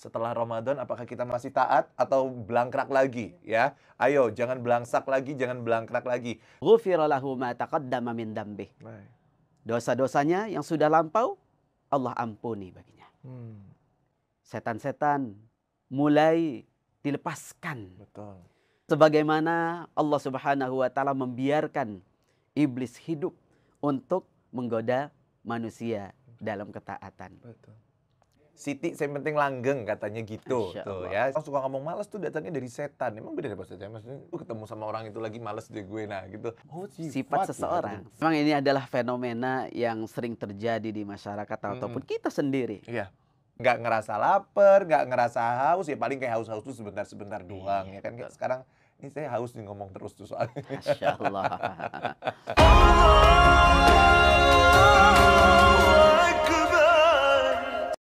setelah Ramadan apakah kita masih taat atau belangkrak lagi ya ayo jangan belangsak lagi jangan belangkrak lagi ghufirallahu ma taqaddama min dosa-dosanya yang sudah lampau Allah ampuni baginya hmm. setan-setan hmm. mulai dilepaskan betul sebagaimana Allah Subhanahu wa taala membiarkan iblis hidup untuk menggoda manusia dalam ketaatan betul Siti saya penting langgeng katanya gitu tuh ya. Orang suka ngomong malas tuh datangnya dari setan. Emang beda bahasa Pak Maksudnya lu ketemu sama orang itu lagi malas deh gue nah gitu. Oh, sifat, sifat seseorang. Ya. Memang ini adalah fenomena yang sering terjadi di masyarakat hmm. ataupun kita sendiri. Iya Gak ngerasa lapar, gak ngerasa haus ya paling kayak haus-haus tuh sebentar-sebentar doang iya, ya kan kayak sekarang ini saya haus nih ngomong terus tuh soalnya. Masya Allah.